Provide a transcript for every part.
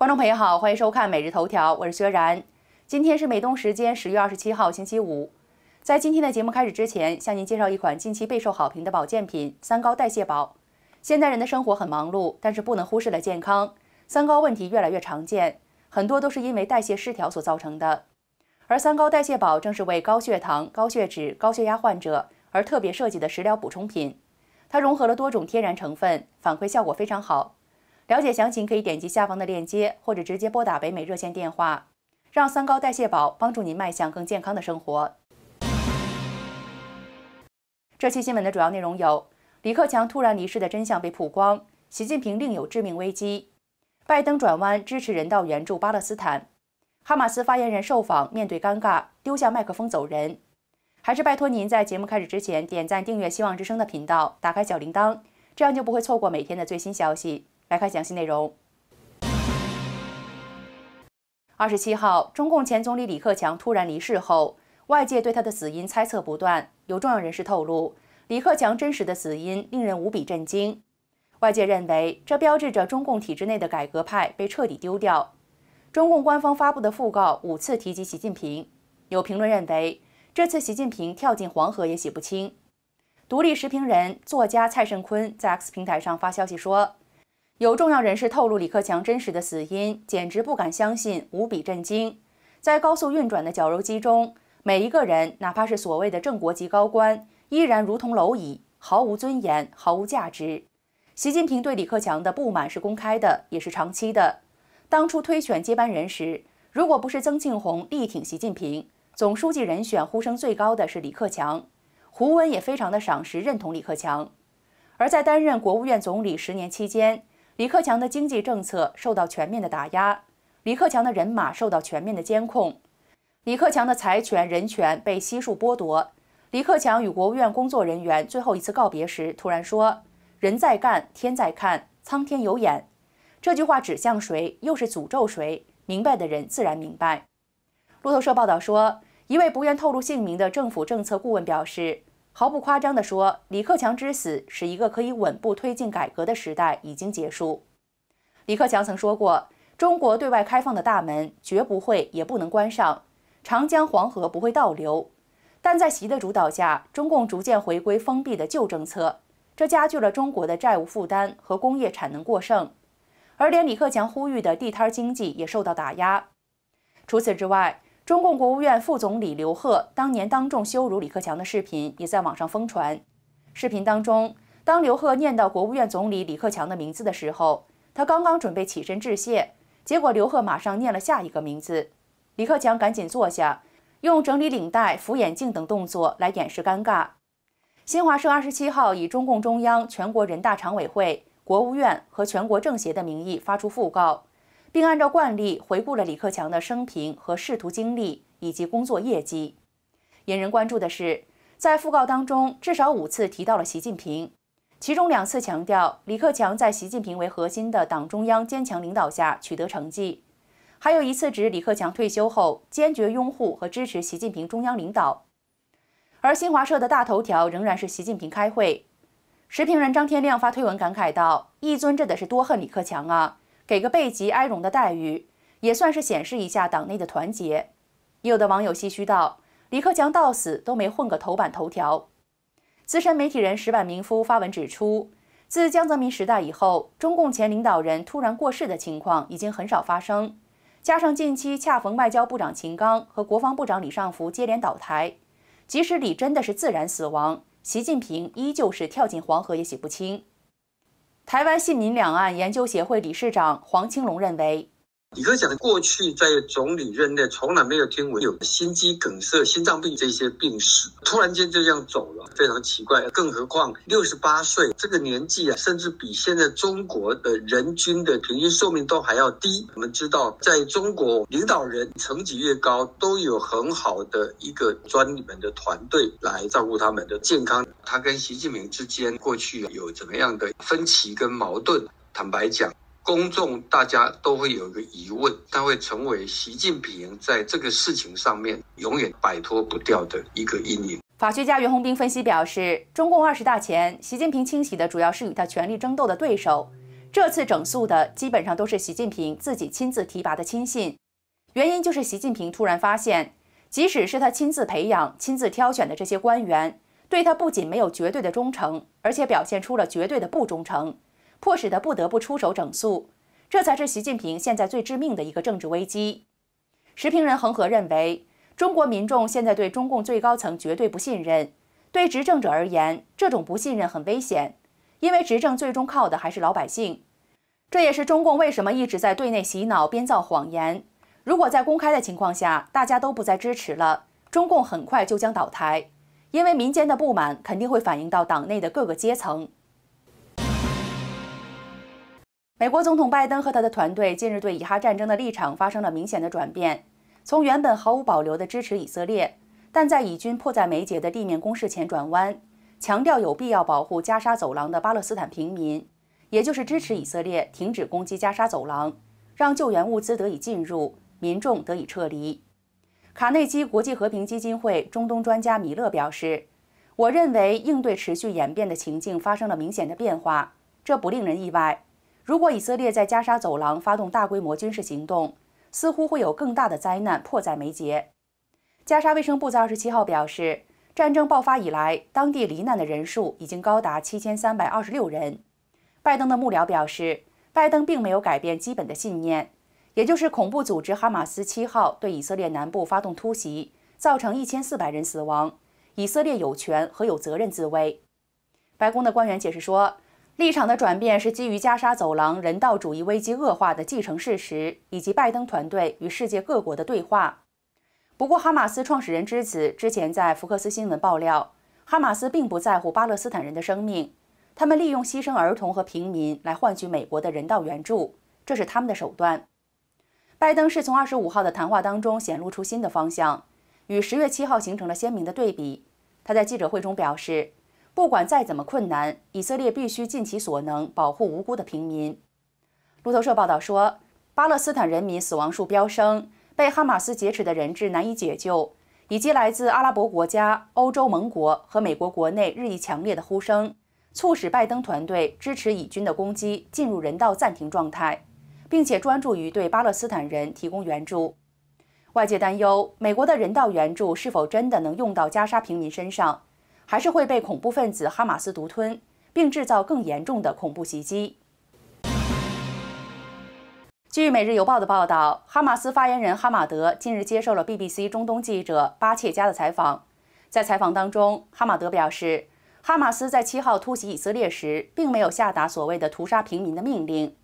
观众朋友好，欢迎收看《每日头条》，我是薛然。今天是美东时间十月二十七号星期五。在今天的节目开始之前，向您介绍一款近期备受好评的保健品——三高代谢宝。现代人的生活很忙碌，但是不能忽视了健康。三高问题越来越常见，很多都是因为代谢失调所造成的。而三高代谢宝正是为高血糖、高血脂、高血压患者而特别设计的食疗补充品，它融合了多种天然成分，反馈效果非常好。了解详情可以点击下方的链接，或者直接拨打北美热线电话，让三高代谢宝帮助您迈向更健康的生活。这期新闻的主要内容有：李克强突然离世的真相被曝光，习近平另有致命危机，拜登转弯支持人道援助巴勒斯坦，哈马斯发言人受访面对尴尬丢下麦克风走人。还是拜托您在节目开始之前点赞订阅希望之声的频道，打开小铃铛，这样就不会错过每天的最新消息。来看详细内容。二十七号，中共前总理李克强突然离世后，外界对他的死因猜测不断。有重要人士透露，李克强真实的死因令人无比震惊。外界认为，这标志着中共体制内的改革派被彻底丢掉。中共官方发布的讣告五次提及习近平。有评论认为，这次习近平跳进黄河也洗不清。独立时评人、作家蔡盛坤在 X 平台上发消息说。有重要人士透露李克强真实的死因，简直不敢相信，无比震惊。在高速运转的绞肉机中，每一个人，哪怕是所谓的正国级高官，依然如同蝼蚁，毫无尊严，毫无价值。习近平对李克强的不满是公开的，也是长期的。当初推选接班人时，如果不是曾庆红力挺习近平，总书记人选呼声最高的是李克强，胡温也非常的赏识认同李克强。而在担任国务院总理十年期间，李克强的经济政策受到全面的打压，李克强的人马受到全面的监控，李克强的财权、人权被悉数剥夺。李克强与国务院工作人员最后一次告别时，突然说：“人在干，天在看，苍天有眼。”这句话指向谁，又是诅咒谁？明白的人自然明白。路透社报道说，一位不愿透露姓名的政府政策顾问表示。毫不夸张地说，李克强之死是一个可以稳步推进改革的时代已经结束。李克强曾说过：“中国对外开放的大门绝不会也不能关上，长江黄河不会倒流。”但在习的主导下，中共逐渐回归封闭的旧政策，这加剧了中国的债务负担和工业产能过剩，而连李克强呼吁的地摊经济也受到打压。除此之外，中共国务院副总理刘鹤当年当众羞辱李克强的视频也在网上疯传。视频当中，当刘鹤念到国务院总理李克强的名字的时候，他刚刚准备起身致谢，结果刘鹤马上念了下一个名字，李克强赶紧坐下，用整理领带、扶眼镜等动作来掩饰尴尬。新华社二十七号以中共中央、全国人大常委会、国务院和全国政协的名义发出讣告。并按照惯例回顾了李克强的生平和仕途经历以及工作业绩。引人关注的是，在讣告当中至少五次提到了习近平，其中两次强调李克强在习近平为核心的党中央坚强领导下取得成绩，还有一次指李克强退休后坚决拥护和支持习近平中央领导。而新华社的大头条仍然是习近平开会。时评人张天亮发推文感慨道：“一尊这得是多恨李克强啊！”给个背脊哀荣的待遇，也算是显示一下党内的团结。有的网友唏嘘道：“李克强到死都没混个头版头条。”资深媒体人石板明夫发文指出，自江泽民时代以后，中共前领导人突然过世的情况已经很少发生。加上近期恰逢外交部长秦刚和国防部长李尚福接连倒台，即使李真的是自然死亡，习近平依旧是跳进黄河也洗不清。台湾信民两岸研究协会理事长黄青龙认为。你可强讲，过去在总理任内，从来没有听闻有心肌梗塞、心脏病这些病史，突然间就这样走了，非常奇怪。更何况六十八岁这个年纪啊，甚至比现在中国的人均的平均寿命都还要低。我们知道，在中国领导人层级越高，都有很好的一个专门的团队来照顾他们的健康。他跟习近平之间过去有怎么样的分歧跟矛盾？坦白讲。公众大家都会有一个疑问，他会成为习近平在这个事情上面永远摆脱不掉的一个阴影。法学家袁宏斌分析表示，中共二十大前，习近平清洗的主要是与他权力争斗的对手，这次整肃的基本上都是习近平自己亲自提拔的亲信。原因就是习近平突然发现，即使是他亲自培养、亲自挑选的这些官员，对他不仅没有绝对的忠诚，而且表现出了绝对的不忠诚。迫使他不得不出手整肃，这才是习近平现在最致命的一个政治危机。时评人恒河认为，中国民众现在对中共最高层绝对不信任，对执政者而言，这种不信任很危险，因为执政最终靠的还是老百姓。这也是中共为什么一直在对内洗脑、编造谎言。如果在公开的情况下，大家都不再支持了，中共很快就将倒台，因为民间的不满肯定会反映到党内的各个阶层。美国总统拜登和他的团队近日对以哈战争的立场发生了明显的转变，从原本毫无保留地支持以色列，但在以军迫在眉睫的地面攻势前转弯，强调有必要保护加沙走廊的巴勒斯坦平民，也就是支持以色列停止攻击加沙走廊，让救援物资得以进入，民众得以撤离。卡内基国际和平基金会中东专家米勒表示：“我认为应对持续演变的情境发生了明显的变化，这不令人意外。”如果以色列在加沙走廊发动大规模军事行动，似乎会有更大的灾难迫在眉睫。加沙卫生部在二十七号表示，战争爆发以来，当地罹难的人数已经高达七千三百二十六人。拜登的幕僚表示，拜登并没有改变基本的信念，也就是恐怖组织哈马斯七号对以色列南部发动突袭，造成一千四百人死亡，以色列有权和有责任自卫。白宫的官员解释说。立场的转变是基于加沙走廊人道主义危机恶化的继承事实，以及拜登团队与世界各国的对话。不过，哈马斯创始人之子之前在福克斯新闻爆料，哈马斯并不在乎巴勒斯坦人的生命，他们利用牺牲儿童和平民来换取美国的人道援助，这是他们的手段。拜登是从二十五号的谈话当中显露出新的方向，与十月七号形成了鲜明的对比。他在记者会中表示。不管再怎么困难，以色列必须尽其所能保护无辜的平民。路透社报道说，巴勒斯坦人民死亡数飙升，被哈马斯劫持的人质难以解救，以及来自阿拉伯国家、欧洲盟国和美国国内日益强烈的呼声，促使拜登团队支持以军的攻击进入人道暂停状态，并且专注于对巴勒斯坦人提供援助。外界担忧，美国的人道援助是否真的能用到加沙平民身上？还是会被恐怖分子哈马斯独吞，并制造更严重的恐怖袭击。据《每日邮报》的报道，哈马斯发言人哈马德近日接受了 BBC 中东记者巴切加的采访。在采访当中，哈马德表示，哈马斯在七号突袭以色列时，并没有下达所谓的屠杀平民的命令。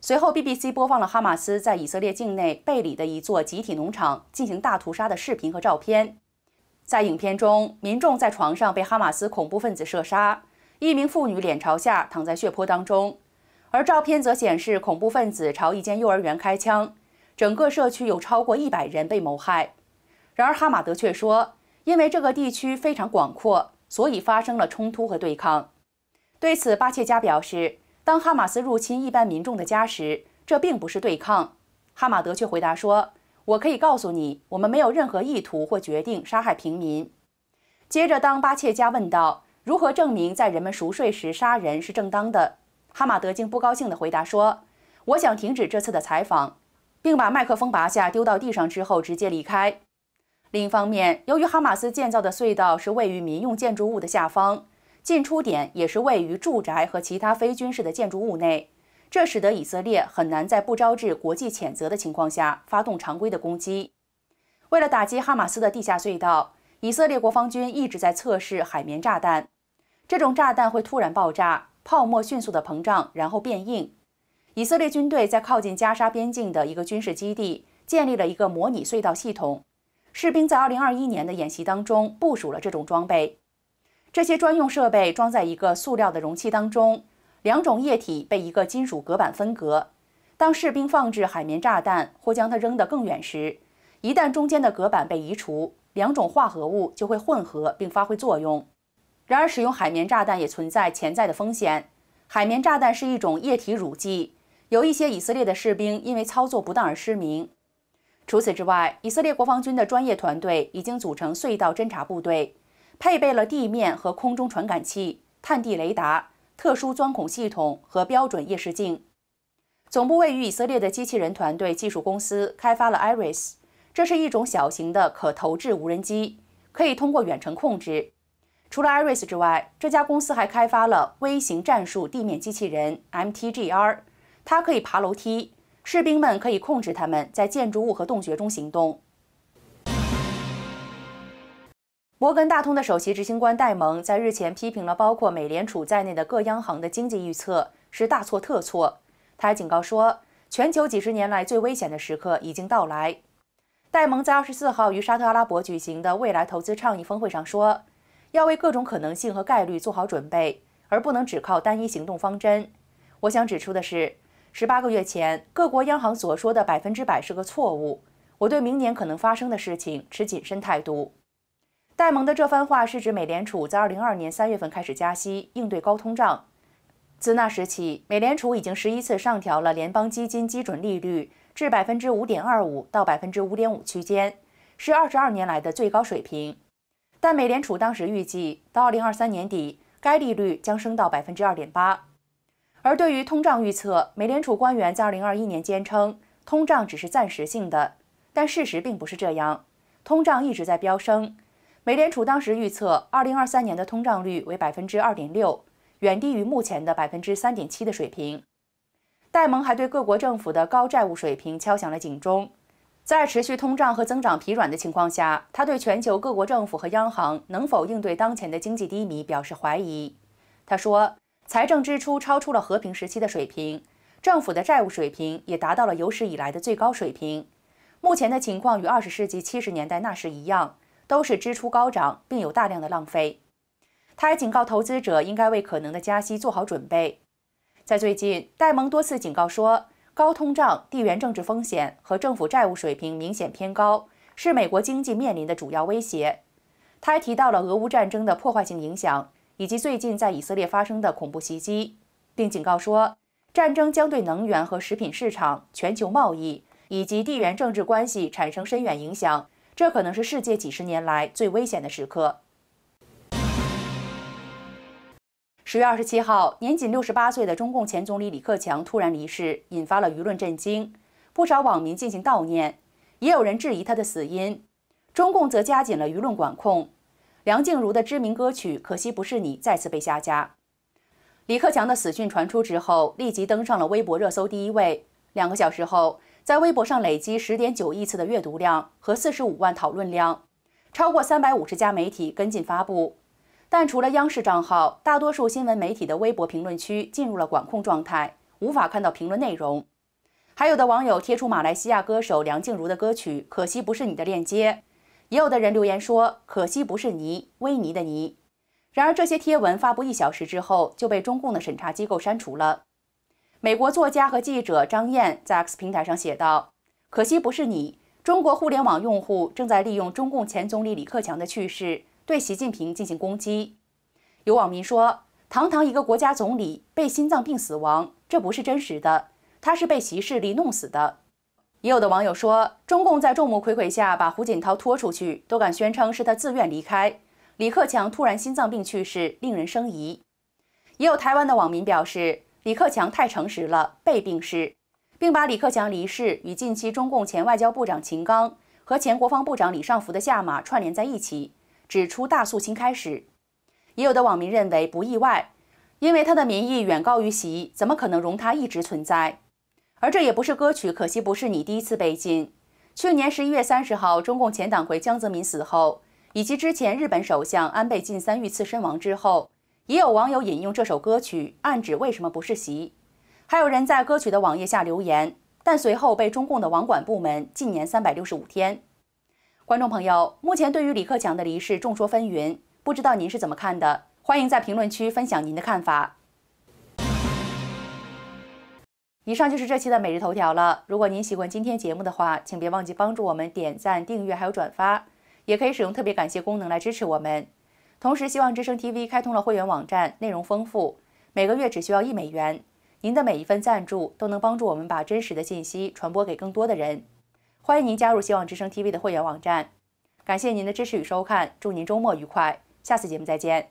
随后，BBC 播放了哈马斯在以色列境内贝里的一座集体农场进行大屠杀的视频和照片。在影片中，民众在床上被哈马斯恐怖分子射杀，一名妇女脸朝下躺在血泊当中；而照片则显示恐怖分子朝一间幼儿园开枪，整个社区有超过一百人被谋害。然而哈马德却说，因为这个地区非常广阔，所以发生了冲突和对抗。对此巴切加表示，当哈马斯入侵一般民众的家时，这并不是对抗。哈马德却回答说。我可以告诉你，我们没有任何意图或决定杀害平民。接着，当巴切加问道：“如何证明在人们熟睡时杀人是正当的，哈马德竟不高兴地回答说：“我想停止这次的采访，并把麦克风拔下丢到地上之后直接离开。”另一方面，由于哈马斯建造的隧道是位于民用建筑物的下方，进出点也是位于住宅和其他非军事的建筑物内。这使得以色列很难在不招致国际谴责的情况下发动常规的攻击。为了打击哈马斯的地下隧道，以色列国防军一直在测试海绵炸弹。这种炸弹会突然爆炸，泡沫迅速地膨胀，然后变硬。以色列军队在靠近加沙边境的一个军事基地建立了一个模拟隧道系统。士兵在2021年的演习当中部署了这种装备。这些专用设备装在一个塑料的容器当中。两种液体被一个金属隔板分隔。当士兵放置海绵炸弹或将它扔得更远时，一旦中间的隔板被移除，两种化合物就会混合并发挥作用。然而，使用海绵炸弹也存在潜在的风险。海绵炸弹是一种液体乳剂，有一些以色列的士兵因为操作不当而失明。除此之外，以色列国防军的专业团队已经组成隧道侦察部队，配备了地面和空中传感器、探地雷达。特殊钻孔系统和标准夜视镜。总部位于以色列的机器人团队技术公司开发了 Iris，这是一种小型的可投掷无人机，可以通过远程控制。除了 Iris 之外，这家公司还开发了微型战术地面机器人 MTGR，它可以爬楼梯，士兵们可以控制它们在建筑物和洞穴中行动。摩根大通的首席执行官戴蒙在日前批评了包括美联储在内的各央行的经济预测是大错特错。他还警告说，全球几十年来最危险的时刻已经到来。戴蒙在二十四号于沙特阿拉伯举行的未来投资倡议峰会上说，要为各种可能性和概率做好准备，而不能只靠单一行动方针。我想指出的是，十八个月前各国央行所说的百分之百是个错误。我对明年可能发生的事情持谨慎态度。戴蒙的这番话是指美联储在二零二二年三月份开始加息应对高通胀。自那时起，美联储已经十一次上调了联邦基金基准利率至百分之五点二五到百分之五点五区间，是二十二年来的最高水平。但美联储当时预计到二零二三年底，该利率将升到百分之二点八。而对于通胀预测，美联储官员在二零二一年坚称通胀只是暂时性的，但事实并不是这样，通胀一直在飙升。美联储当时预测，二零二三年的通胀率为百分之二点六，远低于目前的百分之三点七的水平。戴蒙还对各国政府的高债务水平敲响了警钟，在持续通胀和增长疲软的情况下，他对全球各国政府和央行能否应对当前的经济低迷表示怀疑。他说，财政支出超出了和平时期的水平，政府的债务水平也达到了有史以来的最高水平。目前的情况与二十世纪七十年代那时一样。都是支出高涨，并有大量的浪费。他还警告投资者应该为可能的加息做好准备。在最近，戴蒙多次警告说，高通胀、地缘政治风险和政府债务水平明显偏高是美国经济面临的主要威胁。他还提到了俄乌战争的破坏性影响，以及最近在以色列发生的恐怖袭击，并警告说，战争将对能源和食品市场、全球贸易以及地缘政治关系产生深远影响。这可能是世界几十年来最危险的时刻。十月二十七号，年仅六十八岁的中共前总理李克强突然离世，引发了舆论震惊。不少网民进行悼念，也有人质疑他的死因。中共则加紧了舆论管控。梁静茹的知名歌曲《可惜不是你》再次被下架。李克强的死讯传出之后，立即登上了微博热搜第一位。两个小时后。在微博上累积十点九亿次的阅读量和四十五万讨论量，超过三百五十家媒体跟进发布，但除了央视账号，大多数新闻媒体的微博评论区进入了管控状态，无法看到评论内容。还有的网友贴出马来西亚歌手梁静茹的歌曲《可惜不是你的》链接，也有的人留言说“可惜不是你，维尼的尼”。然而，这些贴文发布一小时之后就被中共的审查机构删除了。美国作家和记者张燕在 X 平台上写道：“可惜不是你，中国互联网用户正在利用中共前总理李克强的去世对习近平进行攻击。”有网民说：“堂堂一个国家总理被心脏病死亡，这不是真实的，他是被习势力弄死的。”也有的网友说：“中共在众目睽睽下把胡锦涛拖出去，都敢宣称是他自愿离开。李克强突然心脏病去世，令人生疑。”也有台湾的网民表示。李克强太诚实了，被病逝，并把李克强离世与近期中共前外交部长秦刚和前国防部长李尚福的下马串联在一起，指出大肃清开始。也有的网民认为不意外，因为他的民意远高于习，怎么可能容他一直存在？而这也不是歌曲，可惜不是你第一次被禁。去年十一月三十号，中共前党魁江泽民死后，以及之前日本首相安倍晋三遇刺身亡之后。也有网友引用这首歌曲，暗指为什么不是袭。还有人在歌曲的网页下留言，但随后被中共的网管部门禁言三百六十五天。观众朋友，目前对于李克强的离世众说纷纭，不知道您是怎么看的？欢迎在评论区分享您的看法。以上就是这期的每日头条了。如果您喜欢今天节目的话，请别忘记帮助我们点赞、订阅还有转发，也可以使用特别感谢功能来支持我们。同时，希望之声 TV 开通了会员网站，内容丰富，每个月只需要一美元。您的每一份赞助都能帮助我们把真实的信息传播给更多的人。欢迎您加入希望之声 TV 的会员网站。感谢您的支持与收看，祝您周末愉快，下次节目再见。